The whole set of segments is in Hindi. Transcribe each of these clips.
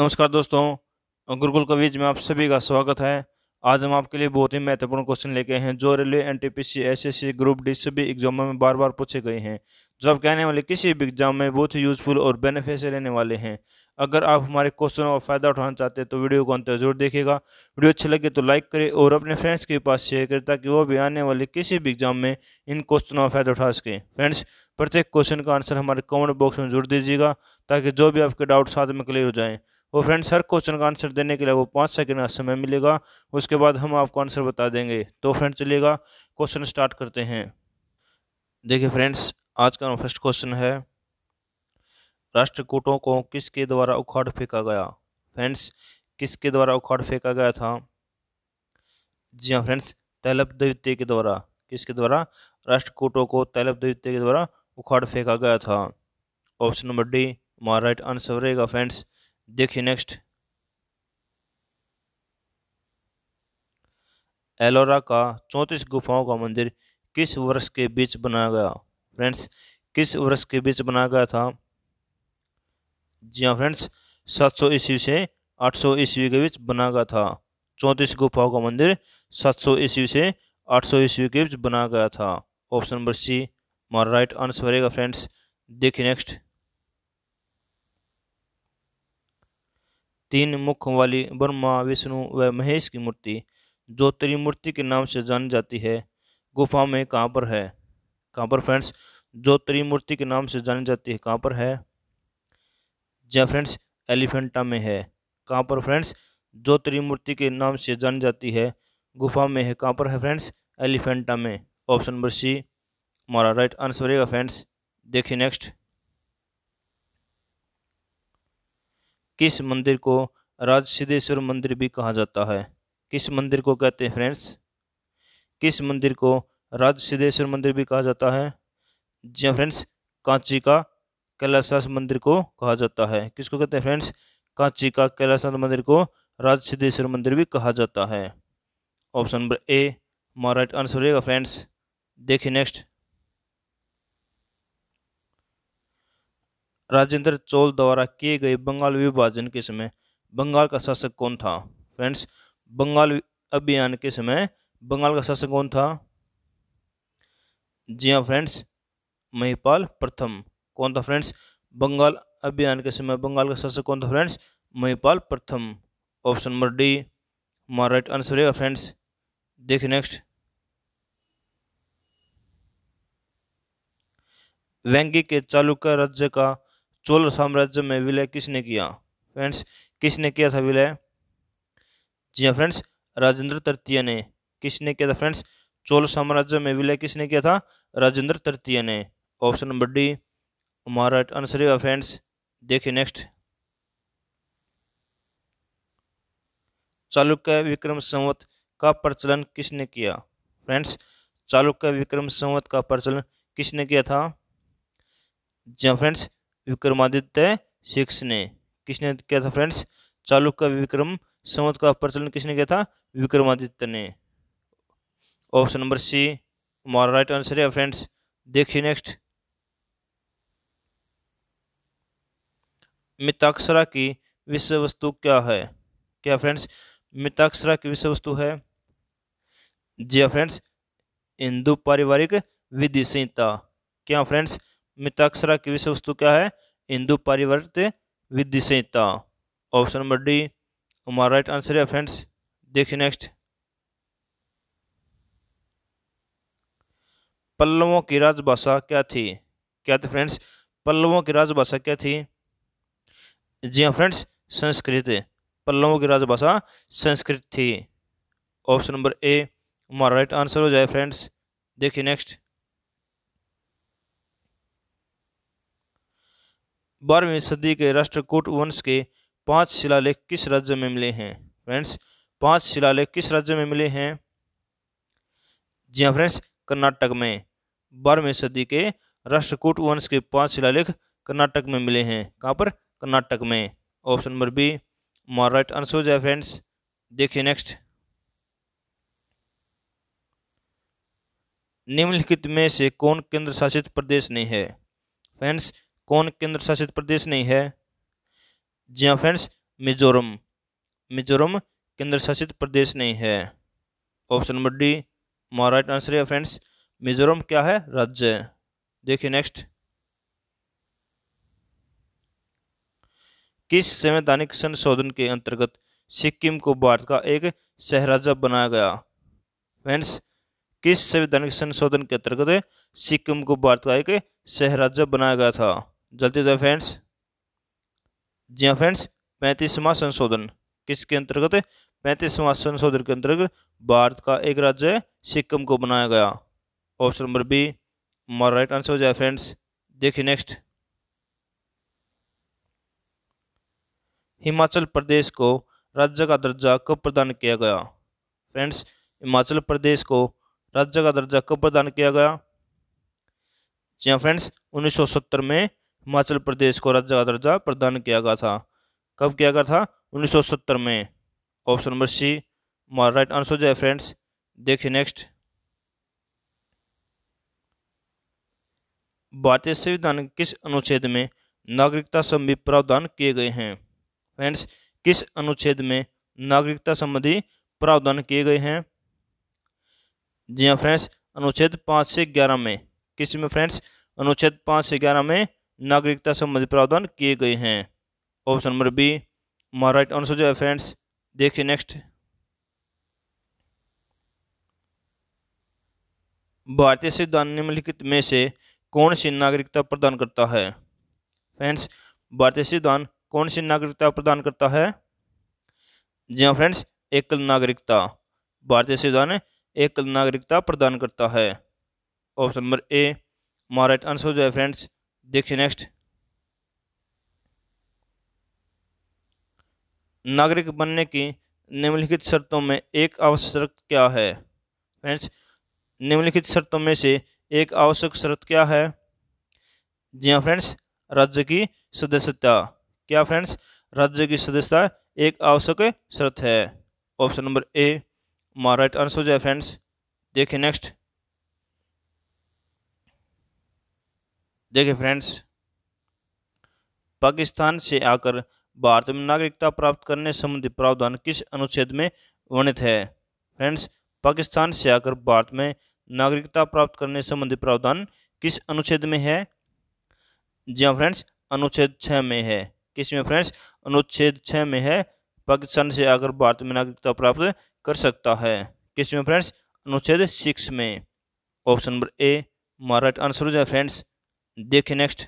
नमस्कार दोस्तों गुरुकुल कवीज में आप सभी का स्वागत है आज हम आपके लिए बहुत ही महत्वपूर्ण क्वेश्चन लेके हैं जो railway N T P C S S C group D सभी एग्जामों में बार बार पूछे गए हैं जो आप कहने वाले किसी भी एग्जाम में बहुत ही यूजफुल और बेनिफिट रहने वाले हैं अगर आप हमारे क्वेश्चनों का फायदा उठाना चाहते हैं तो वीडियो को अंतर जरूर देखेगा वीडियो अच्छी लगे तो लाइक करें और अपने फ्रेंड्स के पास शेयर करें ताकि वो भी आने वाले किसी भी एग्जाम में इन क्वेश्चनों का फायदा उठा सकें फ्रेंड्स प्रत्येक क्वेश्चन का आंसर हमारे कमेंट बॉक्स में जरूर दीजिएगा ताकि जो भी आपके डाउट साथ में क्लियर हो जाएँ और फ्रेंड्स हर क्वेश्चन का आंसर देने के लिए वो पाँच सेकेंड का समय मिलेगा उसके बाद हम आपको आंसर बता देंगे तो फ्रेंड चलिएगा क्वेश्चन स्टार्ट करते हैं देखिए फ्रेंड्स आज का फर्स्ट क्वेश्चन है राष्ट्रकूटों को किसके द्वारा उखाड़ फेंका गया फ्रेंड्स किसके द्वारा उखाड़ फेंका गया था जी हाँ फ्रेंड्स तैलब द्वितीय के द्वारा किसके द्वारा राष्ट्रकूटों को तैलब द्वितीय के द्वारा उखाड़ फेंका गया था ऑप्शन नंबर डी हमारा राइट आंसर रहेगा फ्रेंड्स देखिए नेक्स्ट एलोरा का चौंतीस गुफाओं का मंदिर किस वर्ष के बीच बनाया गया फ्रेंड्स किस वर्ष के बीच बनाया गया था जी हाँ फ्रेंड्स सात सौ ईस्वी से आठ सौ ईस्वी के बीच बनाया गया था चौंतीस गुफाओं का मंदिर सात सौ ईस्वी से आठ सौ ईस्वी के बीच बनाया गया था ऑप्शन नंबर सी हमारा राइट आंसर रहेगा फ्रेंड्स देखिए नेक्स्ट तीन मुख वाली ब्रह्मा विष्णु व महेश की मूर्ति जो त्रिमूर्ति के नाम से जानी जाती है गुफा में कहाँ पर है कहाँ पर फ्रेंड्स जो त्रिमूर्ति के नाम से जानी जाती है कहाँ पर है जय फ्रेंड्स एलिफेंटा में है कहाँ पर फ्रेंड्स जो त्रिमूर्ति के नाम से जानी जाती है गुफा में है कहाँ पर है फ्रेंड्स एलिफेंटा में ऑप्शन नंबर सी हमारा राइट आंसर रहेगा फ्रेंड्स देखिए नेक्स्ट किस मंदिर को राज सिद्धेश्वर मंदिर भी कहा जाता है किस मंदिर को कहते हैं फ्रेंड्स किस मंदिर को राज सिद्धेश्वर मंदिर भी कहा जाता है जी फ्रेंड्स कांची का कैलाशनाथ मंदिर को कहा जाता है किसको कहते हैं फ्रेंड्स कांची का कैलाशनाथ मंदिर को राज सिद्धेश्वर मंदिर भी कहा जाता है ऑप्शन नंबर ए हमारा आंसर रहेगा फ्रेंड्स देखिए नेक्स्ट राजेंद्र चोल द्वारा किए गए बंगाल विभाजन के समय बंगाल का शासक कौन था फ्रेंड्स बंगाल अभियान के समय बंगाल का शासक कौन था जी हाँ फ्रेंड्स महिपाल प्रथम कौन था फ्रेंड्स बंगाल अभियान के समय बंगाल का शासक कौन था फ्रेंड्स महिपाल प्रथम ऑप्शन नंबर डी हमारा राइट आंसर रहेगा फ्रेंड्स देखिए नेक्स्ट वेंगी के चालुक्य राज्य का चोल साम्राज्य में विलय किसने किया फ्रेंड्स किसने किया था विलय जी हाँ फ्रेंड्स राजेंद्र तृतीय ने किसने किया था फ्रेंड्स चोल साम्राज्य में विलय किसने किया था राजेंद्र तृतीय ने ऑप्शन नंबर डी हमारा राइट आंसर है फ्रेंड्स देखिए नेक्स्ट चालुक्य विक्रम संवत का प्रचलन किसने किया फ्रेंड्स चालुक्य विक्रम संवत का प्रचलन किसने किया था जी हाँ फ्रेंड्स विक्रमादित्य सिक्स ने किसने किया था फ्रेंड्स चालुक्य विक्रम संवत का प्रचलन किसने किया था विक्रमादित्य ने ऑप्शन नंबर सी हमारा राइट आंसर है फ्रेंड्स देखिए नेक्स्ट मिताक्षरा की विषय वस्तु क्या है क्या फ्रेंड्स मिताक्षरा की विषय वस्तु है जी फ्रेंड्स हाँ हिंदू पारिवारिक विधि संहिता क्या फ्रेंड्स मिताक्षरा की विषय वस्तु क्या है हिंदू परिवर्त विधि संहिता ऑप्शन नंबर डी हमारा राइट आंसर है फ्रेंड्स देखिए नेक्स्ट पल्लवों की राजभाषा क्या थी क्या थी फ्रेंड्स पल्लवों की राजभाषा क्या थी जी हाँ फ्रेंड्स संस्कृत पल्लवों की राजभाषा संस्कृत थी ऑप्शन नंबर ए हमारा राइट आंसर हो जाए फ्रेंड्स देखिए नेक्स्ट बारहवीं सदी के राष्ट्रकूट वंश के पांच शिलालेख किस राज्य में मिले हैं फ्रेंड्स पांच शिलालेख किस राज्य में मिले हैं जी हाँ फ्रेंड्स कर्नाटक में बारहवीं सदी के राष्ट्रकूट वंश के पांच शिलालेख कर्नाटक में मिले हैं कहाँ पर कर्नाटक में ऑप्शन नंबर बी हमारा राइट आंसर हो जाए फ्रेंड्स देखिए नेक्स्ट निम्नलिखित में से कौन केंद्र शासित प्रदेश नहीं है फ्रेंड्स कौन केंद्र शासित प्रदेश नहीं है जी हाँ फ्रेंड्स मिजोरम मिजोरम केंद्र शासित प्रदेश नहीं है ऑप्शन नंबर डी महाराइट आंसर है फ्रेंड्स मिजोरम क्या है राज्य देखिए नेक्स्ट किस संवैधानिक संशोधन के अंतर्गत सिक्किम को भारत का एक सहराजा बनाया गया फ्रेंड्स किस संवैधानिक संशोधन के अंतर्गत सिक्किम को भारत का एक सहराजा बनाया गया था जल्दी जाए फ्रेंड्स जी हाँ फ्रेंड्स पैंतीसवां संशोधन किसके अंतर्गत पैंतीसवां संशोधन के अंतर्गत भारत का एक राज्य सिक्किम को बनाया गया ऑप्शन नंबर बी हमारा राइट आंसर हो जाए फ्रेंड्स देखिए नेक्स्ट हिमाचल प्रदेश को राज्य का दर्जा कब प्रदान किया गया फ्रेंड्स हिमाचल प्रदेश को राज्य का दर्जा कब प्रदान किया गया जी हाँ फ्रेंड्स 1970 में हिमाचल प्रदेश को राज्य का दर्जा प्रदान किया गया था कब किया गया था 1970 में ऑप्शन नंबर सी हमारा राइट आंसर जो है फ्रेंड्स देखिए नेक्स्ट भारतीय संविधान किस अनुच्छेद में नागरिकता संबंधी प्रावधान किए गए हैं फ्रेंड्स किस अनुच्छेद में नागरिकता संबंधी प्रावधान किए गए हैं जी हाँ फ्रेंड्स अनुच्छेद पाँच से ग्यारह में किस में फ्रेंड्स अनुच्छेद पाँच से ग्यारह में नागरिकता संबंधी प्रावधान किए गए हैं option number B right answer जो है फ्रेंड्स देखिए नेक्स्ट भारतीय संविधान निम्नलिखित में से कौन सी नागरिकता प्रदान करता है फ्रेंड्स भारतीय संविधान कौन सी नागरिकता प्रदान करता है जी हाँ फ्रेंड्स एकल नागरिकता भारतीय संविधान एकल नागरिकता प्रदान करता है ऑप्शन नंबर ए हमारा आंसर जो है फ्रेंड्स देखिए नेक्स्ट नागरिक बनने की निम्नलिखित शर्तों में एक आवश्यक शर्त क्या है फ्रेंड्स निम्नलिखित शर्तों में से एक आवश्यक शर्त क्या है जी हाँ फ्रेंड्स राज्य की सदस्यता क्या फ्रेंड्स राज्य की सदस्यता एक आवश्यक शर्त है ऑप्शन नंबर ए मारा राइट आंसर हो जाए फ्रेंड्स देखिए नेक्स्ट देखिए फ्रेंड्स पाकिस्तान से आकर भारत में नागरिकता प्राप्त करने संबंधी प्रावधान किस अनुच्छेद में वर्णित है फ्रेंड्स पाकिस्तान से आकर भारत में नागरिकता प्राप्त करने संबंधी प्रावधान किस अनुच्छेद में है जी हाँ फ्रेंड्स अनुच्छेद छः में है किस में फ्रेंड्स अनुच्छेद छः में है पाकिस्तान से आकर भारत में नागरिकता प्राप्त कर सकता है किस में फ्रेंड्स अनुच्छेद सिक्स में ऑप्शन नंबर ए हमारा आंसर हो जाए फ्रेंड्स देखिए नेक्स्ट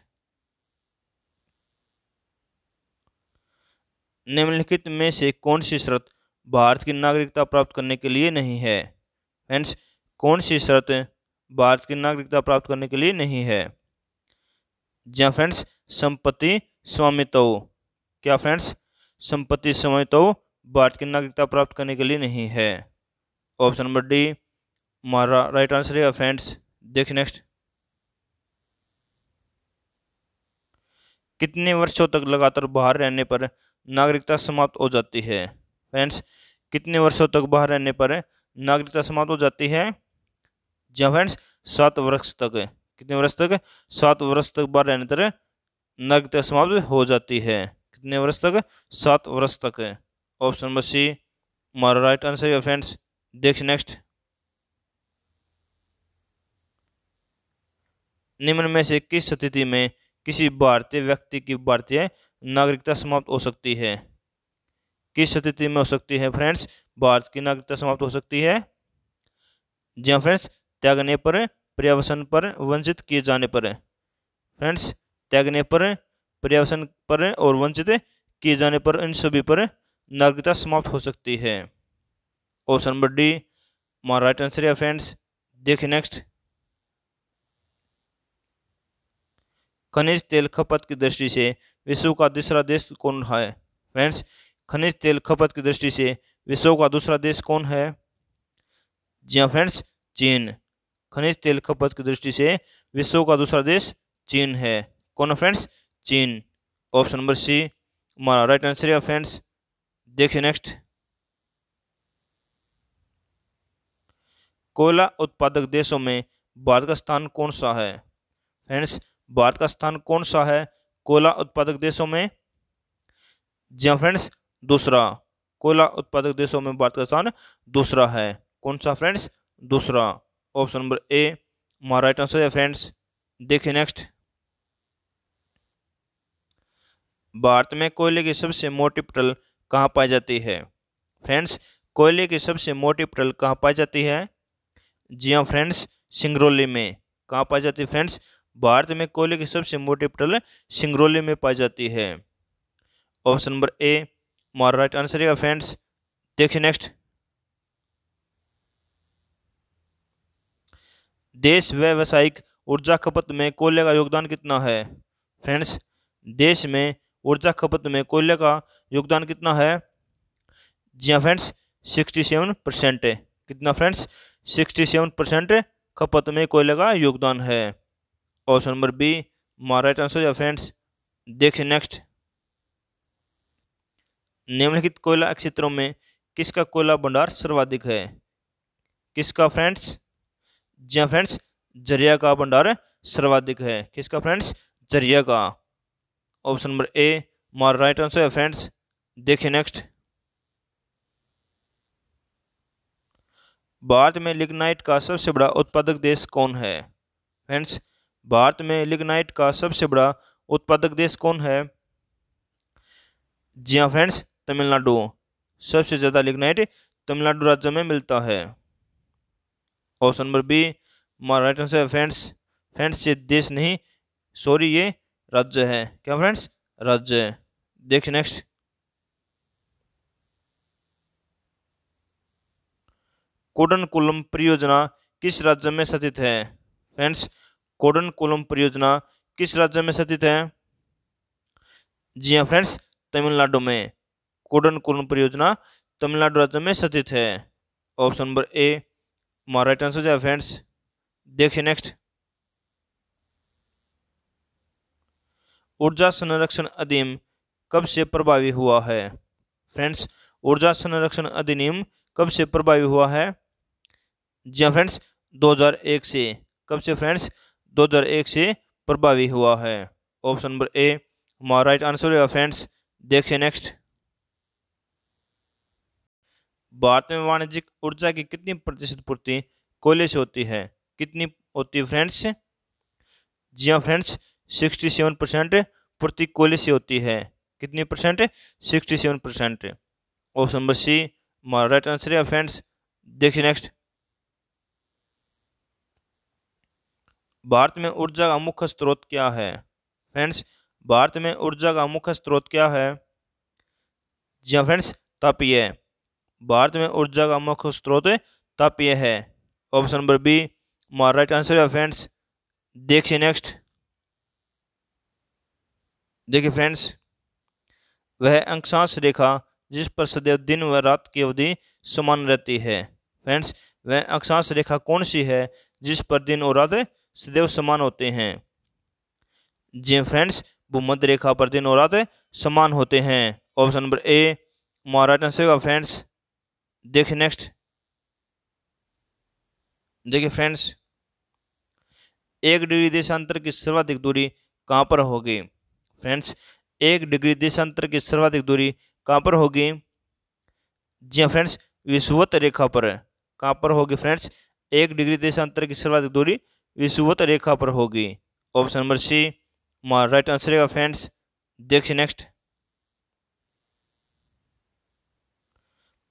निम्नलिखित में से कौन सी शर्त भारत की नागरिकता प्राप्त करने के लिए नहीं है फ्रेंड्स कौन सी शर्त भारत की नागरिकता प्राप्त करने के लिए नहीं है जहाँ फ्रेंड्स संपत्ति स्वामित्व क्या फ्रेंड्स संपत्ति स्वामित्व भारत की नागरिकता प्राप्त करने के लिए नहीं है ऑप्शन नंबर डी हमारा राइट आंसर है फ्रेंड्स देखिए नेक्स्ट कितने वर्षों तक लगातार बाहर रहने पर नागरिकता समाप्त हो जाती है फ्रेंड्स कितने वर्षों तक बाहर रहने पर नागरिकता समाप्त हो जाती है जी हाँ फ्रेंड्स सात वर्ष तक कितने वर्ष तक सात वर्ष तक बाहर रहने पर नागरिकता समाप्त हो जाती है कितने वर्ष तक सात वर्ष तक ऑप्शन नंबर सी हमारा राइट आंसर है फ्रेंड्स देखिए नेक्स्ट निम्न में से किस स्थिति में किसी भारतीय व्यक्ति की भारतीय नागरिकता समाप्त हो सकती है किस स्थिति में हो सकती है फ्रेंड्स भारत की नागरिकता समाप्त हो सकती है जी हाँ फ्रेंड्स त्यागने पर पर्यावसन पर वंचित किए जाने पर फ्रेंड्स त्यागने पर पर्यावसन पर और वंचित किए जाने पर इन सभी पर नागरिकता समाप्त हो सकती है ऑप्शन नंबर डी हमारा राइट आंसर है फ्रेंड्स देखिए नेक्स्ट खनिज तेल खपत की दृष्टि से विश्व का दूसरा देश कौन है फ्रेंड्स खनिज तेल खपत की दृष्टि से विश्व का दूसरा देश कौन है जी हाँ फ्रेंड्स चीन खनिज तेल खपत की दृष्टि से विश्व का दूसरा देश चीन है कौन है फ्रेंड्स चीन ऑप्शन नंबर सी हमारा राइट आंसर है फ्रेंड्स देखिए नेक्स्ट कोयला उत्पादक देशों में भारत का स्थान कौन सा है फ्रेंड्स भारत का स्थान कौन सा है कोयला उत्पादक देशों में जी फ्रेंड्स दूसरा कोयला उत्पादक देशों में भारत का स्थान दूसरा है कौन सा फ्रेंड्स दूसरा ऑप्शन नंबर ए हमारा राइट आंसर है फ्रेंड्स देखिए नेक्स्ट भारत में कोयले की सबसे मोटी पटल कहाँ पाई जाती है फ्रेंड्स कोयले की सबसे मोटी पटल कहाँ पाई जाती है जी हाँ फ्रेंड्स सिंगरौली में कहाँ पाई जाती है फ्रेंड्स भारत में कोयले की सबसे मोटी पटल सिंगरौली में पाई जाती है ऑप्शन नंबर ए हमारा राइट आंसर है फ्रेंड्स देखिए नेक्स्ट देश व्यावसायिक ऊर्जा खपत में कोयले का योगदान कितना है फ्रेंड्स देश में ऊर्जा खपत में कोयले का योगदान कितना है जी हाँ फ्रेंड्स सिक्सटी सेवन परसेंट कितना फ्रेंड्स सिक्सटी सेवन परसेंट खपत में कोयले का योगदान है ऑप्शन नंबर बी मार राइट आंसर या फ्रेंड्स देखिए नेक्स्ट निम्नलिखित कोयला क्षेत्रों में किसका कोयला भंडार सर्वाधिक है किसका फ्रेंड्स जी फ्रेंड्स जरिया का भंडार सर्वाधिक है किसका फ्रेंड्स जरिया का ऑप्शन नंबर ए मार राइट आंसर है फ्रेंड्स देखिए नेक्स्ट भारत में लिग्नाइट का सबसे बड़ा उत्पादक देश कौन है फ्रेंड्स भारत में लिग्नाइट का सबसे बड़ा उत्पादक देश कौन है जी हाँ फ्रेंड्स तमिलनाडु सबसे ज़्यादा लिग्नाइट तमिलनाडु राज्य में मिलता है ऑप्शन नंबर बी हमारा आंसर फ्रेंड्स फ्रेंड्स ये देश नहीं सॉरी ये राज्य है क्या फ्रेंड्स राज्य है देखिए नेक्स्ट कोडनकुलम परियोजना किस राज्य में स्थित है फ्रेंड्स कोडन कोलम परियोजना किस राज्य में स्थित है जी हाँ फ्रेंड्स तमिलनाडु में कोडन कोलम परियोजना तमिलनाडु राज्य में स्थित है ऑप्शन नंबर ए हमारा राइट आंसर जो है फ्रेंड्स देखिए नेक्स्ट ऊर्जा संरक्षण अधिनियम कब से प्रभावी हुआ है फ्रेंड्स ऊर्जा संरक्षण अधिनियम कब से प्रभावी हुआ है जी हाँ फ्रेंड्स 2001 से कब से फ्रेंड्स 2001 से प्रभावी हुआ है ऑप्शन नंबर ए हमारा राइट आंसर है फ्रेंड्स देखिए नेक्स्ट भारत में वाणिज्यिक ऊर्जा की कितनी प्रतिशत पूर्ति कोयले से होती है कितनी होती है फ्रेंड्स जी हाँ फ्रेंड्स सिक्सटी सेवन परसेंट पूर्ति कोयले से होती है कितनी percent sixty seven percent option number C हमारा राइट आंसर है फ्रेंड्स देखिए नेक्स्ट भारत में ऊर्जा का मुख्य स्रोत क्या है फ्रेंड्स भारत में ऊर्जा का मुख्य स्रोत क्या है जी हाँ फ्रेंड्स तापीय भारत में ऊर्जा का मुख्य स्रोत तापीय है ऑप्शन नंबर बी हमारा राइट आंसर है फ्रेंड्स देखिए नेक्स्ट देखिए फ्रेंड्स वह अंकशांश रेखा जिस पर सदैव दिन व रात की अवधि समान रहती है फ्रेंड्स वह अंकशांश रेखा कौन सी है जिस पर दिन और रात सदैव समान होते हैं जी फ्रेंड्स भूमध्य रेखा पर दिन और रात समान होते हैं ऑप्शन नंबर ए महाराज आंसर होगा फ्रेंड्स देखिए नेक्स्ट देखिए फ्रेंड्स एक डिग्री देशांतर की सर्वाधिक दूरी कहां पर होगी फ्रेंड्स एक डिग्री देशांतर की सर्वाधिक दूरी कहां पर होगी जी हाँ फ्रेंड्स विषुवत रेखा पर कहां पर होगी फ्रेंड्स एक डिग्री देशांतर की सर्वाधिक दूरी विषुवत तो रेखा पर होगी ऑप्शन नंबर सी मार राइट आंसर है फ्रेंड्स देखिए नेक्स्ट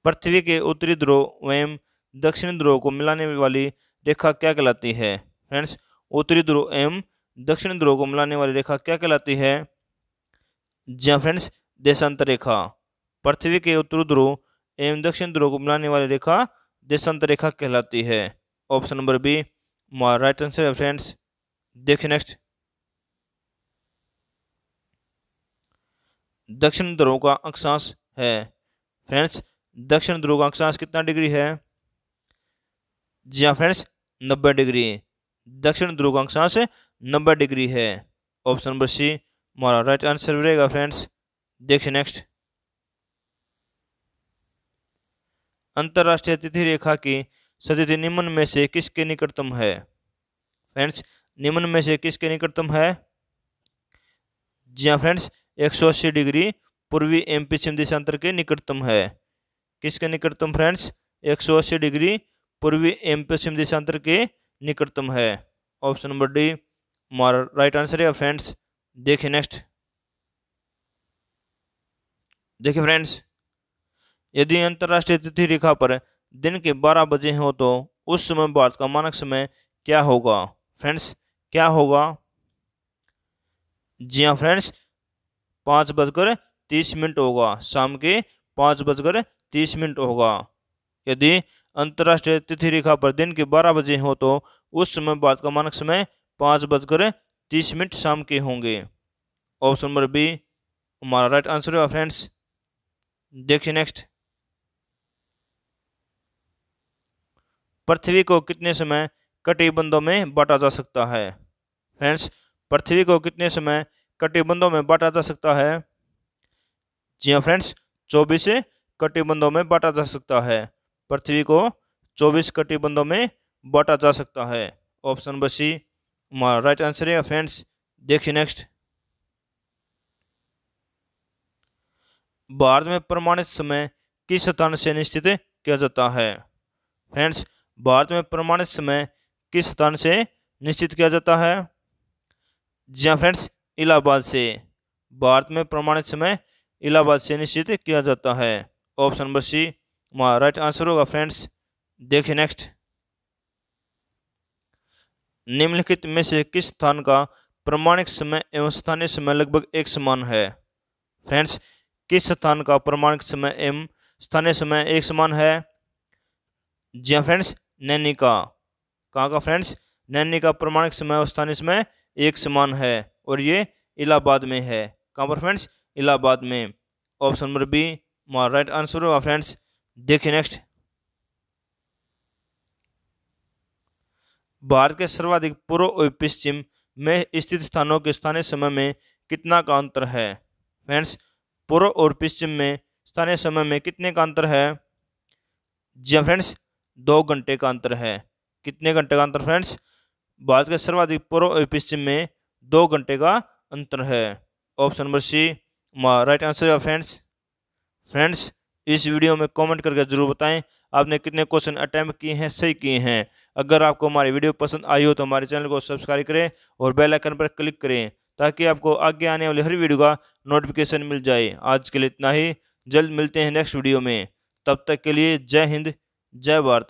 पृथ्वी के उत्तरी ध्रुव एवं दक्षिणी ध्रुव को मिलाने वाली रेखा क्या कहलाती है फ्रेंड्स उत्तरी ध्रुव एवं दक्षिण ध्रुव को मिलाने वाली रेखा क्या कहलाती है जी फ्रेंड्स देशांतर रेखा पृथ्वी के उत्तरी ध्रुव एवं दक्षिण ध्रुव को मिलाने वाली रेखा देशांतर रेखा कहलाती है option number B right answer है फ्रेंड्स देखिए नेक्स्ट दक्षिण ध्रुव का अक्षांश है फ्रेंड्स दक्षिण ध्रुव का अक्षांश कितना डिग्री है जी हाँ फ्रेंड्स नब्बे डिग्री दक्षिण ध्रुव का अक्षांश नब्बे डिग्री है ऑप्शन नंबर सी हमारा राइट आंसर रहेगा फ्रेंड्स देखिए नेक्स्ट अंतर्राष्ट्रीय तिथि रेखा की सदित निम्न में से किसके निकटतम है फ्रेंड्स निम्न में से किसके निकटतम है जी हाँ फ्रेंड्स एक डिग्री पूर्वी एम पश्चिम देशांतर के निकटतम है किसके निकटतम फ्रेंड्स एक डिग्री पूर्वी एम पश्चिम देशांतर के निकटतम है ऑप्शन नंबर डी हमारा राइट आंसर है फ्रेंड्स देखिए नेक्स्ट देखिए फ्रेंड्स यदि अंतर्राष्ट्रीय तिथि रेखा पर दिन के बारह बजे हो तो उस समय भारत का मानक समय क्या होगा फ्रेंड्स क्या होगा जी हाँ फ्रेंड्स पाँच बजकर तीस मिनट होगा शाम के पाँच बजकर तीस मिनट होगा यदि अंतर्राष्ट्रीय तिथि रेखा पर दिन के बारह बजे हो तो उस समय भारत का मानक समय पाँच बजकर तीस मिनट शाम के होंगे ऑप्शन नंबर बी हमारा राइट आंसर होगा फ्रेंड्स देखिए नेक्स्ट पृथ्वी को कितने समय कटिबंधों में बांटा जा सकता है फ्रेंड्स पृथ्वी को कितने समय कटिबंधों में बांटा जा सकता है जी हाँ फ्रेंड्स चौबीस कटिबंधों में बांटा जा सकता है पृथ्वी को चौबीस कटिबंधों में बांटा जा सकता है ऑप्शन नंबर सी हमारा राइट आंसर है फ्रेंड्स देखिए नेक्स्ट भारत में प्रमाणित समय किस स्थान से निश्चित किया जाता है फ्रेंड्स भारत में प्रमाणित समय किस स्थान से निश्चित किया जाता है जी हाँ फ्रेंड्स इलाहाबाद से भारत में प्रमाणित समय इलाहाबाद से निश्चित किया जाता है ऑप्शन नंबर सी वहाँ राइट आंसर होगा फ्रेंड्स देखिए नेक्स्ट निम्नलिखित में से किस स्थान का प्रमाणिक समय एवं स्थानीय समय लगभग एक समान है फ्रेंड्स किस स्थान का प्रमाणिक समय एवं स्थानीय समय एक समान है जी हाँ फ्रेंड्स नैनिका कहाँ का फ्रेंड्स नैनी का प्रमाणिक समय स्थान इसमें एक समान है और ये इलाहाबाद में है कहाँ पर फ्रेंड्स इलाहाबाद में ऑप्शन नंबर बी मार राइट आंसर होगा फ्रेंड्स देखिए नेक्स्ट भारत के सर्वाधिक पूर्व और पश्चिम में स्थित स्थानों के स्थानीय समय में कितना का अंतर है फ्रेंड्स पूर्व और पश्चिम में स्थानीय समय में कितने का अंतर है जी हाँ फ्रेंड्स दो घंटे का अंतर है कितने घंटे का अंतर फ्रेंड्स भारत के सर्वाधिक पूर्व पश्चिम में दो घंटे का अंतर है option number C right answer है फ्रेंड्स फ्रेंड्स इस वीडियो में कमेंट करके जरूर बताएं आपने कितने क्वेश्चन अटैम्प्ट किए हैं सही किए हैं अगर आपको हमारी वीडियो पसंद आई हो तो हमारे चैनल को सब्सक्राइब करें और बेल आइकन पर क्लिक करें ताकि आपको आगे आने वाली हर वीडियो का नोटिफिकेशन मिल जाए आज के लिए इतना ही जल्द मिलते हैं नेक्स्ट वीडियो में तब तक के लिए जय हिंद जय भारत